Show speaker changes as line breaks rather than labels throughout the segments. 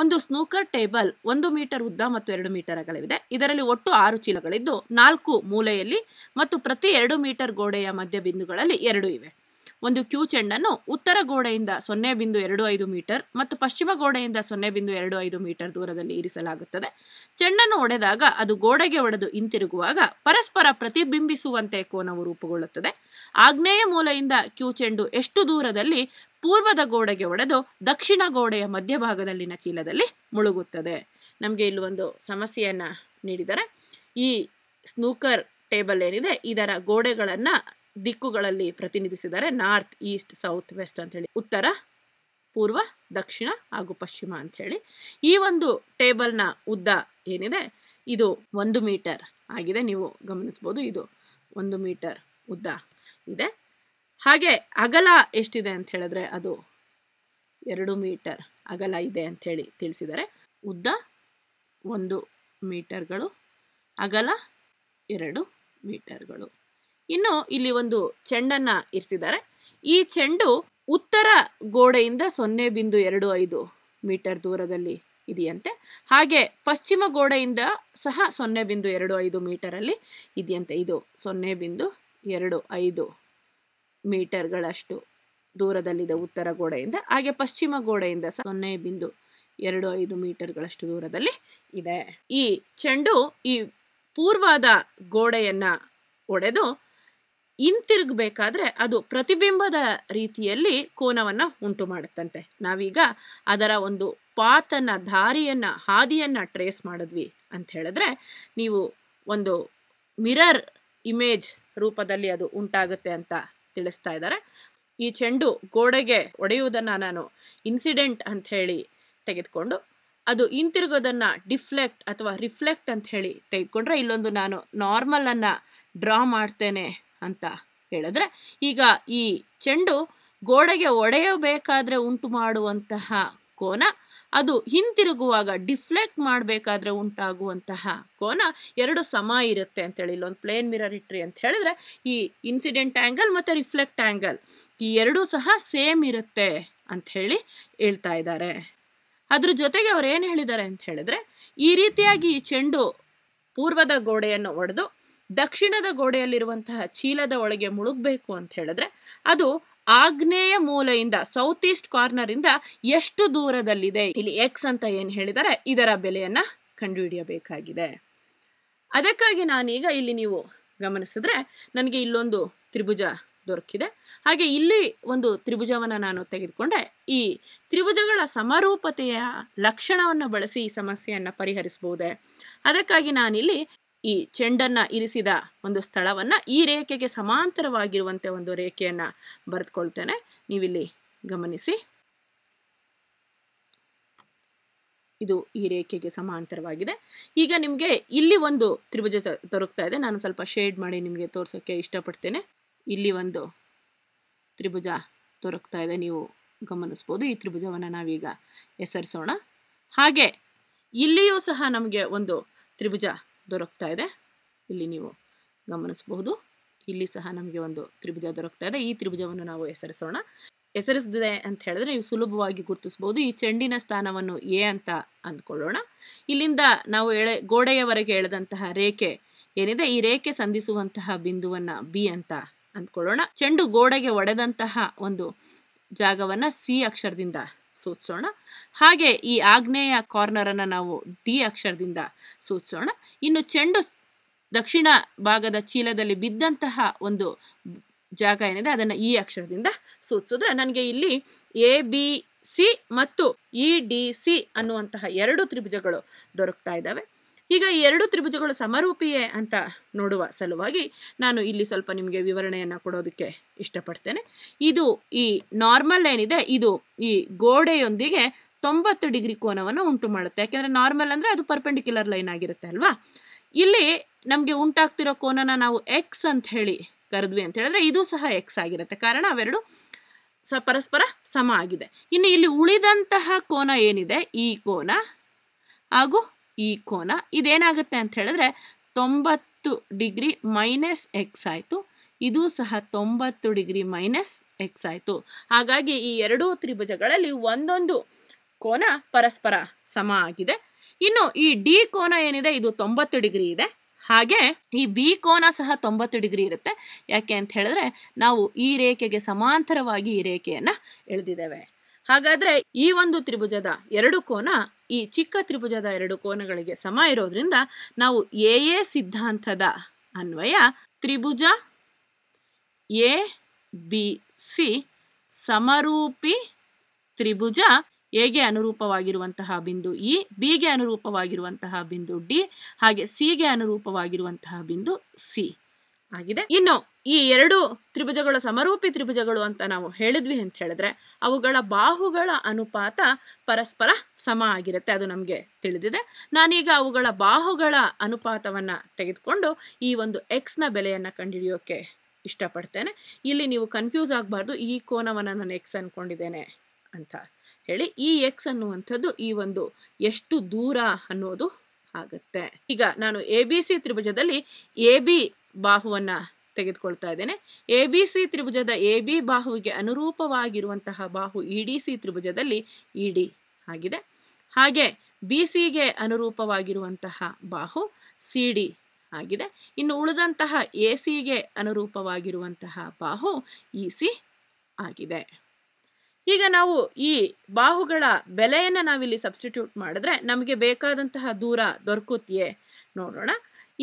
ಒಂದು snooker table ಒಂದು metre ಉದ್ದ ಮತ್ತು ಎರಡು ಮೀಟರ್ ಅಗಲವಿದೆ ಇದರಲ್ಲಿ ಒಟ್ಟು ಆರು ಚೀಲಗಳಿದ್ದು ನಾಲ್ಕು ಮೂಲೆಯಲ್ಲಿ ಮತ್ತು ಪ್ರತಿ ಎರಡು ಮೀಟರ್ ಗೋಡೆಯ ಮಧ್ಯ ಬಿಂದುಗಳಲ್ಲಿ ಎರಡು ಇವೆ ಒಂದು ಕ್ಯೂ ಚೆಂಡನ್ನು ಉತ್ತರ ಗೋಡೆಯಿಂದ ಸೊನ್ನೆ ಬಿಂದು ಎರಡು ಐದು ಮೀಟರ್ ಮತ್ತು ಪಶ್ಚಿಮ ಗೋಡೆಯಿಂದ ಸೊನ್ನೆ ಬಿಂದು ಎರಡು ಐದು ಮೀಟರ್ ದೂರದಲ್ಲಿ ಇರಿಸಲಾಗುತ್ತದೆ ಚೆಂಡನ್ನು ಒಡೆದಾಗ ಅದು ಗೋಡೆಗೆ ಒಡೆದು ಹಿಂತಿರುಗುವಾಗ ಪರಸ್ಪರ ಪ್ರತಿಬಿಂಬಿಸುವಂತೆ ಕೋನವು ರೂಪುಗೊಳ್ಳುತ್ತದೆ ಆಗ್ನೇಯ ಮೂಲೆಯಿಂದ ಕ್ಯೂ ಚೆಂಡು ಎಷ್ಟು ದೂರದಲ್ಲಿ ಪೂರ್ವದ ಗೋಡೆಗೆ ಒಡೆದು ದಕ್ಷಿಣ ಗೋಡೆಯ ಮಧ್ಯಭಾಗದಲ್ಲಿನ ಚೀಲದಲ್ಲಿ ಮುಳುಗುತ್ತದೆ ನಮಗೆ ಇಲ್ಲಿ ಒಂದು ಸಮಸ್ಯೆಯನ್ನು ನೀಡಿದರೆ ಈ ಸ್ನೂಕರ್ ಟೇಬಲ್ ಏನಿದೆ ಇದರ ಗೋಡೆಗಳನ್ನು ದಿಕ್ಕುಗಳಲ್ಲಿ ಪ್ರತಿನಿಧಿಸಿದರೆ ನಾರ್ತ್ ಈಸ್ಟ್ ಸೌತ್ ವೆಸ್ಟ್ ಹೇಳಿ ಉತ್ತರ ಪೂರ್ವ ದಕ್ಷಿಣ ಹಾಗೂ ಪಶ್ಚಿಮ ಅಂಥೇಳಿ ಈ ಒಂದು ಟೇಬಲ್ನ ಉದ್ದ ಏನಿದೆ ಇದು ಒಂದು ಮೀಟರ್ ಆಗಿದೆ ನೀವು ಗಮನಿಸ್ಬೋದು ಇದು ಒಂದು ಮೀಟರ್ ಉದ್ದ ಇದೆ ಹಾಗೆ ಅಗಲ ಎಷ್ಟಿದೆ ಅಂತ ಹೇಳಿದ್ರೆ ಅದು ಎರಡು ಮೀಟರ್ ಅಗಲ ಇದೆ ಅಂಥೇಳಿ ತಿಳಿಸಿದರೆ ಉದ್ದ ಒಂದು ಮೀಟರ್ಗಳು ಅಗಲ ಎರಡು ಮೀಟರ್ಗಳು ಇನ್ನು ಇಲ್ಲಿ ಒಂದು ಚೆಂಡನ್ನ ಇರಿಸಿದ್ದಾರೆ ಈ ಚೆಂಡು ಉತ್ತರ ಗೋಡೆಯಿಂದ ಸೊನ್ನೆ ಬಿಂದು ಎರಡು ಐದು ಮೀಟರ್ ದೂರದಲ್ಲಿ ಇದೆಯಂತೆ ಹಾಗೆ ಪಶ್ಚಿಮ ಗೋಡೆಯಿಂದ ಸಹ ಸೊನ್ನೆ ಬಿಂದು ಎರಡು ಐದು ಮೀಟರಲ್ಲಿ ಇದೆಯಂತೆ ಇದು ಸೊನ್ನೆ ಬಿಂದು ಎರಡು ಐದು ಮೀಟರ್ಗಳಷ್ಟು ದೂರದಲ್ಲಿದೆ ಉತ್ತರ ಗೋಡೆಯಿಂದ ಹಾಗೆ ಪಶ್ಚಿಮ ಗೋಡೆಯಿಂದ ಸಹ ಸೊನ್ನೆ ಬಿಂದು ಎರಡು ಐದು ಮೀಟರ್ಗಳಷ್ಟು ದೂರದಲ್ಲಿ ಇದೆ ಈ ಚೆಂಡು ಈ ಪೂರ್ವದ ಗೋಡೆಯನ್ನು ಒಡೆದು ಹಿಂತಿರುಗಬೇಕಾದ್ರೆ ಅದು ಪ್ರತಿಬಿಂಬದ ರೀತಿಯಲ್ಲಿ ಕೋನವನ್ನು ಉಂಟು ಮಾಡುತ್ತಂತೆ ನಾವೀಗ ಅದರ ಒಂದು ಪಾತನ್ನು ದಾರಿಯನ್ನು ಹಾದಿಯನ್ನು ಟ್ರೇಸ್ ಮಾಡಿದ್ವಿ ಅಂತ ಹೇಳಿದ್ರೆ ನೀವು ಒಂದು ಮಿರರ್ ಇಮೇಜ್ ರೂಪದಲ್ಲಿ ಅದು ಉಂಟಾಗುತ್ತೆ ಅಂತ ತಿಳಿಸ್ತಾ ಇದ್ದಾರೆ ಈ ಚೆಂಡು ಗೋಡೆಗೆ ಒಡೆಯುವುದನ್ನು ನಾನು ಇನ್ಸಿಡೆಂಟ್ ಅಂತ ಹೇಳಿ ತೆಗೆದುಕೊಂಡು ಅದು ಹಿಂತಿರುಗೋದನ್ನು ಡಿಫ್ಲೆಕ್ಟ್ ಅಥವಾ ರಿಫ್ಲೆಕ್ಟ್ ಅಂತ ಹೇಳಿ ತೆಗೆದುಕೊಂಡ್ರೆ ಇಲ್ಲೊಂದು ನಾನು ನಾರ್ಮಲನ್ನು ಡ್ರಾ ಮಾಡ್ತೇನೆ ಅಂತ ಹೇಳಿದ್ರೆ ಈಗ ಈ ಚೆಂಡು ಗೋಡೆಗೆ ಒಡೆಯಬೇಕಾದ್ರೆ ಉಂಟು ಮಾಡುವಂತಹ ಕೋನ ಅದು ಹಿಂತಿರುಗುವಾಗ ಡಿಫ್ಲೆಕ್ಟ್ ಮಾಡಬೇಕಾದ್ರೆ ಉಂಟಾಗುವಂತಹ ಕೋನ ಎರಡು ಸಮ ಇರುತ್ತೆ ಅಂತೇಳಿ ಇಲ್ಲೊಂದು ಪ್ಲೇನ್ ಮಿರರ್ ಇಟ್ರಿ ಅಂತ ಹೇಳಿದ್ರೆ ಈ ಇನ್ಸಿಡೆಂಟ್ ಆ್ಯಂಗಲ್ ಮತ್ತು ರಿಫ್ಲೆಕ್ಟ್ ಆ್ಯಂಗಲ್ ಈ ಎರಡೂ ಸಹ ಸೇಮ್ ಇರುತ್ತೆ ಅಂತ ಹೇಳಿ ಹೇಳ್ತಾ ಇದ್ದಾರೆ ಅದ್ರ ಜೊತೆಗೆ ಅವ್ರು ಏನು ಹೇಳಿದ್ದಾರೆ ಅಂತ ಹೇಳಿದ್ರೆ ಈ ರೀತಿಯಾಗಿ ಈ ಚೆಂಡು ಪೂರ್ವದ ಗೋಡೆಯನ್ನು ಒಡೆದು ದಕ್ಷಿಣದ ಗೋಡೆಯಲ್ಲಿರುವಂತಹ ಚೀಲದ ಒಳಗೆ ಮುಳುಗಬೇಕು ಅಂತ ಹೇಳಿದ್ರೆ ಅದು ಆಗ್ನೇಯ ಮೂಲೆಯಿಂದ ಸೌತ್ ಈಸ್ಟ್ ಕಾರ್ನರ್ ಇಂದ ಎಷ್ಟು ದೂರದಲ್ಲಿದೆ ಇಲ್ಲಿ ಎಕ್ಸ್ ಅಂತ ಏನು ಹೇಳಿದರೆ ಇದರ ಬೆಲೆಯನ್ನ ಕಂಡುಹಿಡಿಯಬೇಕಾಗಿದೆ ಅದಕ್ಕಾಗಿ ನಾನೀಗ ಇಲ್ಲಿ ನೀವು ಗಮನಿಸಿದ್ರೆ ನನಗೆ ಇಲ್ಲೊಂದು ತ್ರಿಭುಜ ದೊರಕಿದೆ ಹಾಗೆ ಇಲ್ಲಿ ಒಂದು ತ್ರಿಭುಜವನ್ನು ನಾನು ತೆಗೆದುಕೊಂಡೆ ಈ ತ್ರಿಭುಜಗಳ ಸಮರೂಪತೆಯ ಲಕ್ಷಣವನ್ನು ಬಳಸಿ ಈ ಸಮಸ್ಯೆಯನ್ನು ಪರಿಹರಿಸಬಹುದೇ ಅದಕ್ಕಾಗಿ ನಾನಿಲ್ಲಿ ಈ ಚೆಂಡನ್ನ ಇರಿಸಿದ ಒಂದು ಸ್ಥಳವನ್ನ ಈ ರೇಖೆಗೆ ಸಮಾಂತರವಾಗಿರುವಂತೆ ಒಂದು ರೇಖೆಯನ್ನು ಬರೆದ್ಕೊಳ್ತೇನೆ ನೀವಿಲ್ಲಿ ಗಮನಿಸಿ ಇದು ಈ ರೇಖೆಗೆ ಸಮಾಂತರವಾಗಿದೆ ಈಗ ನಿಮಗೆ ಇಲ್ಲಿ ಒಂದು ತ್ರಿಭುಜ ದೊರಕ್ತಾ ಇದೆ ನಾನು ಸ್ವಲ್ಪ ಶೇಡ್ ಮಾಡಿ ನಿಮಗೆ ತೋರಿಸೋಕ್ಕೆ ಇಷ್ಟಪಡ್ತೇನೆ ಇಲ್ಲಿ ಒಂದು ತ್ರಿಭುಜ ದೊರಕ್ತಾ ಇದೆ ನೀವು ಗಮನಿಸ್ಬೋದು ಈ ತ್ರಿಭುಜವನ್ನು ನಾವೀಗ ಹೆಸರಿಸೋಣ ಹಾಗೆ ಇಲ್ಲಿಯೂ ಸಹ ನಮಗೆ ಒಂದು ತ್ರಿಭುಜ ದೊರಕ್ತಾ ಇದೆ ಇಲ್ಲಿ ನೀವು ಗಮನಿಸಬಹುದು ಇಲ್ಲಿ ಸಹ ನಮಗೆ ಒಂದು ತ್ರಿಭುಜ ದೊರಕ್ತಾ ಇದೆ ಈ ತ್ರಿಭುಜವನ್ನು ನಾವು ಹೆಸರಿಸೋಣ ಹೆಸರಿಸಿದೆ ಅಂತ ಹೇಳಿದ್ರೆ ನೀವು ಸುಲಭವಾಗಿ ಗುರುತಿಸಬಹುದು ಈ ಚೆಂಡಿನ ಸ್ಥಾನವನ್ನು ಎ ಅಂತ ಅಂದ್ಕೊಳ್ಳೋಣ ಇಲ್ಲಿಂದ ನಾವು ಎಳೆ ಗೋಡೆಯವರೆಗೆ ಎಳೆದಂತಹ ರೇಖೆ ಏನಿದೆ ಈ ರೇಖೆ ಸಂಧಿಸುವಂತಹ ಬಿಂದುವನ್ನ ಬಿ ಅಂತ ಅಂದ್ಕೊಳ್ಳೋಣ ಚೆಂಡು ಗೋಡೆಗೆ ಒಡೆದಂತಹ ಒಂದು ಜಾಗವನ್ನ ಸಿ ಅಕ್ಷರದಿಂದ ಸೂಚಿಸೋಣ ಹಾಗೆ ಈ ಆಗ್ನೇಯ ಕಾರ್ನರನ್ನು ನಾವು ಡಿ ಅಕ್ಷರದಿಂದ ಸೂಚಿಸೋಣ ಇನ್ನು ಚೆಂಡು ದಕ್ಷಿಣ ಭಾಗದ ಚೀಲದಲ್ಲಿ ಬಿದ್ದಂತಹ ಒಂದು ಜಾಗ ಏನಿದೆ ಅದನ್ನು ಈ ಅಕ್ಷರದಿಂದ ಸೂಚಿಸಿದ್ರೆ ನನಗೆ ಇಲ್ಲಿ ಎ ಬಿ ಸಿ ಮತ್ತು ಇ ಡಿ ಸಿ ಅನ್ನುವಂತಹ ಎರಡು ತ್ರಿಭುಜಗಳು ದೊರಕ್ತಾ ಇದ್ದಾವೆ ಈಗ ಈ ಎರಡು ತ್ರಿಭುಜಗಳು ಸಮರೂಪಿಯೇ ಅಂತ ನೋಡುವ ಸಲುವಾಗಿ ನಾನು ಇಲ್ಲಿ ಸ್ವಲ್ಪ ನಿಮಗೆ ವಿವರಣೆಯನ್ನು ಕೊಡೋದಕ್ಕೆ ಇಷ್ಟಪಡ್ತೇನೆ ಇದು ಈ ನಾರ್ಮಲ್ ಏನಿದೆ ಇದು ಈ ಗೋಡೆಯೊಂದಿಗೆ ತೊಂಬತ್ತು ಡಿಗ್ರಿ ಕೋನವನ್ನು ಉಂಟು ಮಾಡುತ್ತೆ ಯಾಕೆಂದರೆ ನಾರ್ಮಲ್ ಅಂದರೆ ಅದು ಪರ್ಪೆಂಡಿಕ್ಯುಲರ್ ಲೈನ್ ಆಗಿರುತ್ತೆ ಅಲ್ವಾ ಇಲ್ಲಿ ನಮಗೆ ಉಂಟಾಗ್ತಿರೋ ಕೋನನ ನಾವು ಎಕ್ಸ್ ಅಂತ ಹೇಳಿ ಕರೆದ್ವಿ ಅಂತ ಹೇಳಿದ್ರೆ ಇದು ಸಹ ಎಕ್ಸ್ ಆಗಿರುತ್ತೆ ಕಾರಣ ಅವೆರಡು ಸ ಪರಸ್ಪರ ಸಮ ಆಗಿದೆ ಇನ್ನು ಇಲ್ಲಿ ಉಳಿದಂತಹ ಕೋನ ಏನಿದೆ ಈ ಕೋನ ಹಾಗೂ ಈ ಕೋನ ಇದೇನಾಗುತ್ತೆ ಅಂತ ಹೇಳಿದ್ರೆ ತೊಂಬತ್ತು ಡಿಗ್ರಿ ಮೈನಸ್ ಎಕ್ಸ್ ಆಯಿತು ಇದು ಸಹ ತೊಂಬತ್ತು ಡಿಗ್ರಿ ಮೈನಸ್ ಎಕ್ಸ್ ಆಯಿತು ಹಾಗಾಗಿ ಈ ಎರಡೂ ತ್ರಿಭುಜಗಳಲ್ಲಿ ಒಂದೊಂದು ಕೋನ ಪರಸ್ಪರ ಸಮ ಆಗಿದೆ ಇನ್ನು ಈ ಡಿ ಕೋನ ಏನಿದೆ ಇದು ತೊಂಬತ್ತು ಡಿಗ್ರಿ ಇದೆ ಹಾಗೆ ಈ ಬಿ ಕೋನ ಸಹ ತೊಂಬತ್ತು ಡಿಗ್ರಿ ಇರುತ್ತೆ ಯಾಕೆ ಅಂತ ಹೇಳಿದ್ರೆ ನಾವು ಈ ರೇಖೆಗೆ ಸಮಾಂತರವಾಗಿ ಈ ರೇಖೆಯನ್ನು ಎಳೆದಿದ್ದೇವೆ ಹಾಗಾದ್ರೆ ಈ ಒಂದು ತ್ರಿಭುಜದ ಎರಡು ಕೋನ ಈ ಚಿಕ್ಕ ತ್ರಿಭುಜದ ಎರಡು ಕೋನಗಳಿಗೆ ಸಮ ಇರೋದ್ರಿಂದ ನಾವು ಎ ಎ ಸಿದ್ಧಾಂತದ ಅನ್ವಯ ತ್ರಿಭುಜ ಎ ಬಿ ಸಿ ಸಮರೂಪಿ ತ್ರಿಭುಜ ಎಗೆ ಅನುರೂಪವಾಗಿರುವಂತಹ ಬಿಂದು ಇ ಬಿಗೆ ಅನುರೂಪವಾಗಿರುವಂತಹ ಬಿಂದು ಡಿ ಹಾಗೆ ಸಿಗೆ ಅನುರೂಪವಾಗಿರುವಂತಹ ಬಿಂದು ಸಿ ಆಗಿದೆ ಇನ್ನು ಈ ಎರಡು ತ್ರಿಭುಜಗಳು ಸಮರೂಪಿ ತ್ರಿಭುಜಗಳು ಅಂತ ನಾವು ಹೇಳಿದ್ವಿ ಅಂತ ಹೇಳಿದ್ರೆ ಅವುಗಳ ಬಾಹುಗಳ ಅನುಪಾತ ಪರಸ್ಪರ ಸಮ ಆಗಿರುತ್ತೆ ಅದು ನಮಗೆ ತಿಳಿದಿದೆ ನಾನೀಗ ಅವುಗಳ ಬಾಹುಗಳ ಅನುಪಾತವನ್ನ ತೆಗೆದುಕೊಂಡು ಈ ಒಂದು ಎಕ್ಸ್ನ ಬೆಲೆಯನ್ನು ಕಂಡುಹಿಡಿಯೋಕೆ ಇಷ್ಟಪಡ್ತೇನೆ ಇಲ್ಲಿ ನೀವು ಕನ್ಫ್ಯೂಸ್ ಆಗಬಾರ್ದು ಈ ಕೋನವನ್ನು ನಾನು ಎಕ್ಸ್ ಅನ್ಕೊಂಡಿದ್ದೇನೆ ಅಂತ ಹೇಳಿ ಈ ಎಕ್ಸ್ ಅನ್ನುವಂಥದ್ದು ಈ ಒಂದು ಎಷ್ಟು ದೂರ ಅನ್ನೋದು ಆಗುತ್ತೆ ಈಗ ನಾನು ಎ ಬಿ ಸಿ ತ್ರಿಭುಜದಲ್ಲಿ ಎ ಬಿ ಬಾಹುವನ್ನು ತೆಗೆದುಕೊಳ್ತಾ ಇದ್ದೇನೆ ಎ ಬಿ ಸಿ ತ್ರಿಭುಜದ ಎ ಬಿ ಬಾಹುವಿಗೆ ಅನುರೂಪವಾಗಿರುವಂತಹ ಬಾಹು ಇ ಡಿ ಸಿ ತ್ರಿಭುಜದಲ್ಲಿ ಇ ಡಿ ಆಗಿದೆ ಹಾಗೆ ಬಿ ಸಿಗೆ ಅನುರೂಪವಾಗಿರುವಂತಹ ಬಾಹು ಸಿ ಡಿ ಆಗಿದೆ ಇನ್ನು ಉಳಿದಂತಹ ಎ ಸಿಗೆ ಅನುರೂಪವಾಗಿರುವಂತಹ ಬಾಹು ಇ ಸಿ ಆಗಿದೆ ಈಗ ನಾವು ಈ ಬಾಹುಗಳ ಬೆಲೆಯನ್ನು ನಾವಿಲ್ಲಿ ಸಬ್ಸ್ಟಿಟ್ಯೂಟ್ ಮಾಡಿದ್ರೆ ನಮಗೆ ಬೇಕಾದಂತಹ ದೂರ ದೊರಕುತ್ತೆಯೇ ನೋಡೋಣ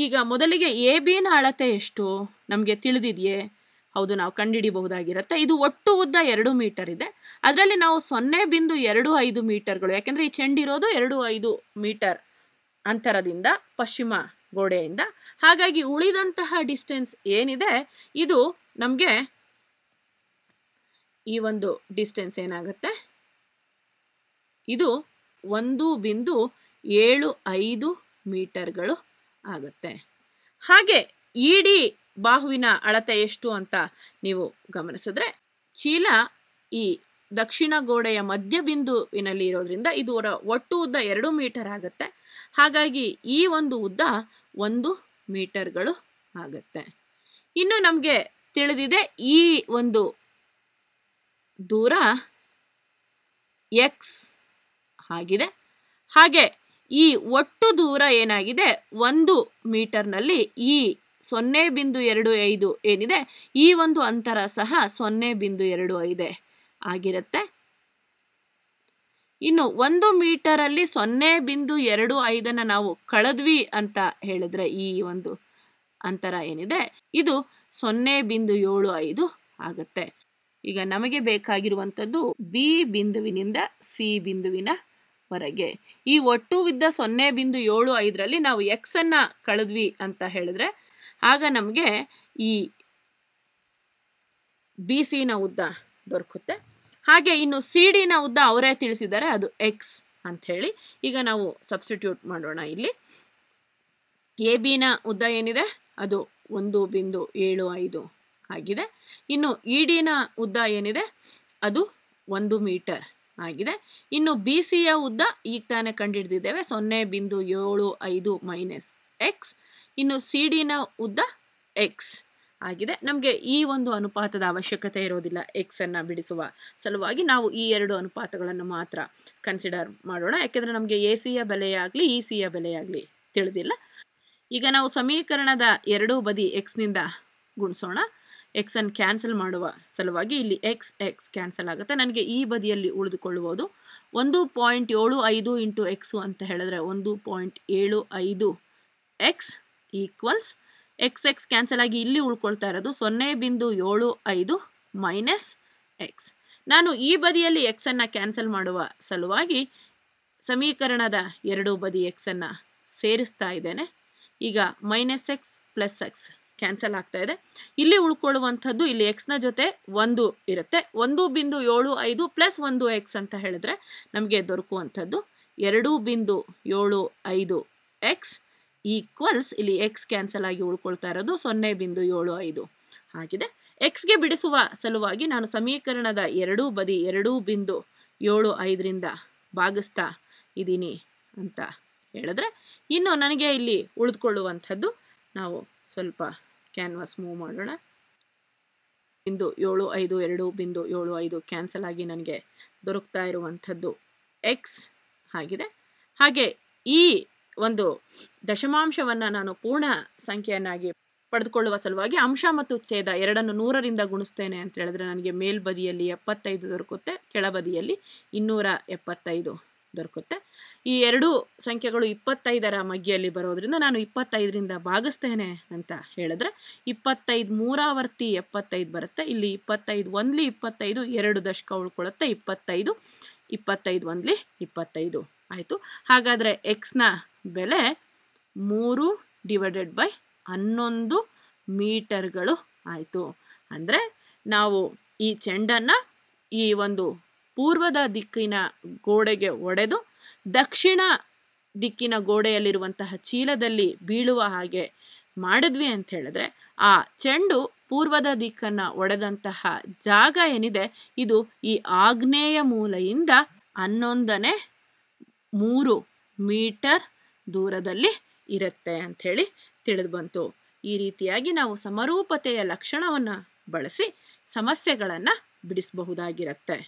ಈಗ ಮೊದಲಿಗೆ ಎ ಬಿನ ಅಳತೆ ಎಷ್ಟು ನಮಗೆ ತಿಳಿದಿದೆಯೇ ಹೌದು ನಾವು ಕಂಡುಹಿಡಿಬಹುದಾಗಿರುತ್ತೆ ಇದು ಒಟ್ಟು ಉದ್ದ ಎರಡು ಮೀಟರ್ ಇದೆ ಅದರಲ್ಲಿ ನಾವು ಸೊನ್ನೆ ಬಿಂದು ಎರಡು ಐದು ಮೀಟರ್ಗಳು ಯಾಕೆಂದರೆ ಈ ಚೆಂಡಿರೋದು ಎರಡು ಐದು ಮೀಟರ್ ಅಂತರದಿಂದ ಪಶ್ಚಿಮ ಗೋಡೆಯಿಂದ ಹಾಗಾಗಿ ಉಳಿದಂತಹ ಡಿಸ್ಟೆನ್ಸ್ ಏನಿದೆ ಇದು ನಮಗೆ ಈ ಒಂದು ಡಿಸ್ಟೆನ್ಸ್ ಏನಾಗುತ್ತೆ ಇದು ಒಂದು ಬಿಂದು ಏಳು ಐದು ಮೀಟರ್ಗಳು ಆಗುತ್ತೆ ಹಾಗೆ ಇಡೀ ಬಾಹುವಿನ ಅಳತೆ ಎಷ್ಟು ಅಂತ ನೀವು ಗಮನಿಸಿದ್ರೆ ಚೀಲ ಈ ದಕ್ಷಿಣ ಗೋಡೆಯ ಬಿಂದುವಿನಲ್ಲಿ ಇರೋದ್ರಿಂದ ಇದು ಒಟ್ಟು ಉದ್ದ ಎರಡು ಮೀಟರ್ ಆಗುತ್ತೆ ಹಾಗಾಗಿ ಈ ಒಂದು ಉದ್ದ ಒಂದು ಮೀಟರ್ಗಳು ಆಗುತ್ತೆ ಇನ್ನು ನಮಗೆ ತಿಳಿದಿದೆ ಈ ಒಂದು ದೂರ ಎಕ್ಸ್ ಆಗಿದೆ ಹಾಗೆ ಈ ಒಟ್ಟು ದೂರ ಏನಾಗಿದೆ ಒಂದು ಮೀಟರ್ನಲ್ಲಿ ಈ ಸೊನ್ನೆ ಬಿಂದು ಎರಡು ಐದು ಏನಿದೆ ಈ ಒಂದು ಅಂತರ ಸಹ ಸೊನ್ನೆ ಬಿಂದು ಎರಡು ಐದೆ ಆಗಿರುತ್ತೆ ಇನ್ನು ಒಂದು ಮೀಟರಲ್ಲಿ ಸೊನ್ನೆ ಬಿಂದು ಎರಡು ಐದನ್ನ ನಾವು ಕಳೆದ್ವಿ ಅಂತ ಹೇಳಿದ್ರೆ ಈ ಒಂದು ಅಂತರ ಏನಿದೆ ಇದು ಸೊನ್ನೆ ಬಿಂದು ಏಳು ಐದು ಆಗುತ್ತೆ ಈಗ ನಮಗೆ ಬೇಕಾಗಿರುವಂಥದ್ದು ಬಿ ಬಿಂದುವಿನಿಂದ ಸಿ ಬಿಂದುವಿನ ಹೊರಗೆ ಈ ಒಟ್ಟು ವಿದ್ದ ಸೊನ್ನೆ ಬಿಂದು ಏಳು ಐದರಲ್ಲಿ ನಾವು ಎಕ್ಸನ್ನು ಕಳೆದ್ವಿ ಅಂತ ಹೇಳಿದ್ರೆ ಆಗ ನಮಗೆ ಈ ಬಿ ಸಿನ ಉದ್ದ ದೊರಕುತ್ತೆ ಹಾಗೆ ಇನ್ನು ಸಿ ಡಿನ ಉದ್ದ ಅವರೇ ತಿಳಿಸಿದ್ದಾರೆ ಅದು ಎಕ್ಸ್ ಅಂಥೇಳಿ ಈಗ ನಾವು ಸಬ್ಸ್ಟಿಟ್ಯೂಟ್ ಮಾಡೋಣ ಇಲ್ಲಿ ಎ ಬಿನ ಉದ್ದ ಏನಿದೆ ಅದು ಒಂದು ಬಿಂದು ಏಳು ಐದು ಆಗಿದೆ ಇನ್ನು ಇ e, ಡಿನ ಉದ್ದ ಏನಿದೆ ಅದು ಒಂದು ಮೀಟರ್ ಆಗಿದೆ ಇನ್ನು ಬಿ ಸಿಯ ಉದ್ದ ಈಗ ತಾನೇ ಕಂಡುಹಿಡಿದಿದ್ದೇವೆ ಸೊನ್ನೆ ಬಿಂದು ಏಳು ಐದು ಮೈನಸ್ ಎಕ್ಸ್ ಇನ್ನು ಸಿ ಡಿನ ಉದ್ದ ಎಕ್ಸ್ ಆಗಿದೆ ನಮಗೆ ಈ ಒಂದು ಅನುಪಾತದ ಅವಶ್ಯಕತೆ ಇರೋದಿಲ್ಲ ಎಕ್ಸನ್ನು ಬಿಡಿಸುವ ಸಲುವಾಗಿ ನಾವು ಈ ಎರಡು ಅನುಪಾತಗಳನ್ನು ಮಾತ್ರ ಕನ್ಸಿಡರ್ ಮಾಡೋಣ ಯಾಕೆಂದರೆ ನಮಗೆ ಎ ಸಿಯ ಬೆಲೆಯಾಗಲಿ ಇ e ಸಿಯ ಬೆಲೆಯಾಗಲಿ ತಿಳಿದಿಲ್ಲ ಈಗ ನಾವು ಸಮೀಕರಣದ ಎರಡೂ ಬದಿ ಎಕ್ಸ್ನಿಂದ ಗುಣಿಸೋಣ ಎಕ್ಸನ್ನು ಕ್ಯಾನ್ಸಲ್ ಮಾಡುವ ಸಲುವಾಗಿ ಇಲ್ಲಿ ಎಕ್ಸ್ ಎಕ್ಸ್ ಕ್ಯಾನ್ಸಲ್ ಆಗುತ್ತೆ ನನಗೆ ಈ ಬದಿಯಲ್ಲಿ ಉಳಿದುಕೊಳ್ಳುವುದು ಒಂದು ಪಾಯಿಂಟ್ ಏಳು ಐದು ಇಂಟು ಎಕ್ಸು ಅಂತ ಹೇಳಿದ್ರೆ ಒಂದು ಪಾಯಿಂಟ್ ಏಳು ಐದು x equals x x cancel ಆಗಿ ಇಲ್ಲಿ ಉಳ್ಕೊಳ್ತಾ ಇರೋದು ಸೊನ್ನೆ ಬಿಂದು ಏಳು ಐದು ಮೈನಸ್ ಎಕ್ಸ್ ನಾನು ಈ ಬದಿಯಲ್ಲಿ ಎಕ್ಸನ್ನು ಕ್ಯಾನ್ಸಲ್ ಮಾಡುವ ಸಲುವಾಗಿ ಸಮೀಕರಣದ ಎರಡು ಬದಿ ಎಕ್ಸನ್ನು ಸೇರಿಸ್ತಾ ಇದ್ದೇನೆ ಈಗ minus x plus x cancel ಆಗ್ತಾ ಇದೆ ಇಲ್ಲಿ ಉಳ್ಕೊಳ್ಳುವಂಥದ್ದು ಇಲ್ಲಿ ಎಕ್ಸ್ನ ಜೊತೆ ಒಂದು ಇರುತ್ತೆ ಒಂದು ಬಿಂದು ಏಳು ಐದು ಪ್ಲಸ್ ಒಂದು ಎಕ್ಸ್ ಅಂತ ಹೇಳಿದ್ರೆ ನಮಗೆ ದೊರಕುವಂಥದ್ದು ಎರಡು ಬಿಂದು ಏಳು ಐದು ಎಕ್ಸ್ ಈಕ್ವಲ್ಸ್ ಇಲ್ಲಿ ಎಕ್ಸ್ ಕ್ಯಾನ್ಸಲ್ ಆಗಿ ಉಳ್ಕೊಳ್ತಾ ಇರೋದು ಸೊನ್ನೆ ಬಿಂದು ಏಳು ಐದು ಆಗಿದೆ ಎಕ್ಸ್ಗೆ ಬಿಡಿಸುವ ಸಲುವಾಗಿ ನಾನು ಸಮೀಕರಣದ ಎರಡೂ ಬದಿ ಎರಡೂ ಬಿಂದು ಏಳು ಐದರಿಂದ ಭಾಗಿಸ್ತಾ ಇದ್ದೀನಿ ಅಂತ ಹೇಳಿದ್ರೆ ಇನ್ನು ನನಗೆ ಇಲ್ಲಿ ಉಳಿದುಕೊಳ್ಳುವಂಥದ್ದು ನಾವು ಸ್ವಲ್ಪ ಕ್ಯಾನ್ವಾಸ್ ಮೂವ್ ಮಾಡೋಣ ಬಿಂದು ಏಳು ಐದು ಎರಡು ಬಿಂದು ಏಳು ಐದು ಕ್ಯಾನ್ಸಲ್ ಆಗಿ ನನಗೆ ದೊರಕ್ತಾ ಇರುವಂಥದ್ದು ಎಕ್ಸ್ ಆಗಿದೆ ಹಾಗೆ ಈ ಒಂದು ದಶಮಾಂಶವನ್ನು ನಾನು ಪೂರ್ಣ ಸಂಖ್ಯೆಯನ್ನಾಗಿ ಪಡೆದುಕೊಳ್ಳುವ ಸಲುವಾಗಿ ಅಂಶ ಮತ್ತು ಛೇದ ಎರಡನ್ನು ನೂರರಿಂದ ಗುಣಿಸ್ತೇನೆ ಅಂತ ಹೇಳಿದ್ರೆ ನನಗೆ ಮೇಲ್ಬದಿಯಲ್ಲಿ ಎಪ್ಪತ್ತೈದು ದೊರಕುತ್ತೆ ಕೆಳಬದಿಯಲ್ಲಿ ಇನ್ನೂರ ಎಪ್ಪತ್ತೈದು ದೊರಕುತ್ತೆ ಈ ಎರಡು ಸಂಖ್ಯೆಗಳು ಇಪ್ಪತ್ತೈದರ ಮಗ್ಗಿಯಲ್ಲಿ ಬರೋದ್ರಿಂದ ನಾನು ಇಪ್ಪತ್ತೈದರಿಂದ ಭಾಗಿಸ್ತೇನೆ ಅಂತ ಹೇಳಿದ್ರೆ ಇಪ್ಪತ್ತೈದು ಮೂರಾವರ್ತಿ ಎಪ್ಪತ್ತೈದು ಬರುತ್ತೆ ಇಲ್ಲಿ ಇಪ್ಪತ್ತೈದು ಒಂದ್ಲಿ ಇಪ್ಪತ್ತೈದು ಎರಡು ದಶಕ ಉಳ್ಕೊಳ್ಳುತ್ತೆ ಇಪ್ಪತ್ತೈದು ಇಪ್ಪತ್ತೈದು ಒಂದ್ಲಿ ಇಪ್ಪತ್ತೈದು ಆಯಿತು ಹಾಗಾದರೆ ಎಕ್ಸ್ನ ಬೆಲೆ ಮೂರು ಡಿವೈಡೆಡ್ ಬೈ ಹನ್ನೊಂದು ಮೀಟರ್ಗಳು ಆಯಿತು ಅಂದರೆ ನಾವು ಈ ಚೆಂಡನ್ನು ಈ ಒಂದು ಪೂರ್ವದ ದಿಕ್ಕಿನ ಗೋಡೆಗೆ ಒಡೆದು ದಕ್ಷಿಣ ದಿಕ್ಕಿನ ಗೋಡೆಯಲ್ಲಿರುವಂತಹ ಚೀಲದಲ್ಲಿ ಬೀಳುವ ಹಾಗೆ ಮಾಡಿದ್ವಿ ಅಂತ ಹೇಳಿದ್ರೆ ಆ ಚೆಂಡು ಪೂರ್ವದ ದಿಕ್ಕನ್ನು ಒಡೆದಂತಹ ಜಾಗ ಏನಿದೆ ಇದು ಈ ಆಗ್ನೇಯ ಮೂಲೆಯಿಂದ ಹನ್ನೊಂದನೇ ಮೂರು ಮೀಟರ್ ದೂರದಲ್ಲಿ ಇರುತ್ತೆ ಅಂಥೇಳಿ ತಿಳಿದು ಬಂತು ಈ ರೀತಿಯಾಗಿ ನಾವು ಸಮರೂಪತೆಯ ಲಕ್ಷಣವನ್ನು ಬಳಸಿ ಸಮಸ್ಯೆಗಳನ್ನು ಬಿಡಿಸಬಹುದಾಗಿರುತ್ತೆ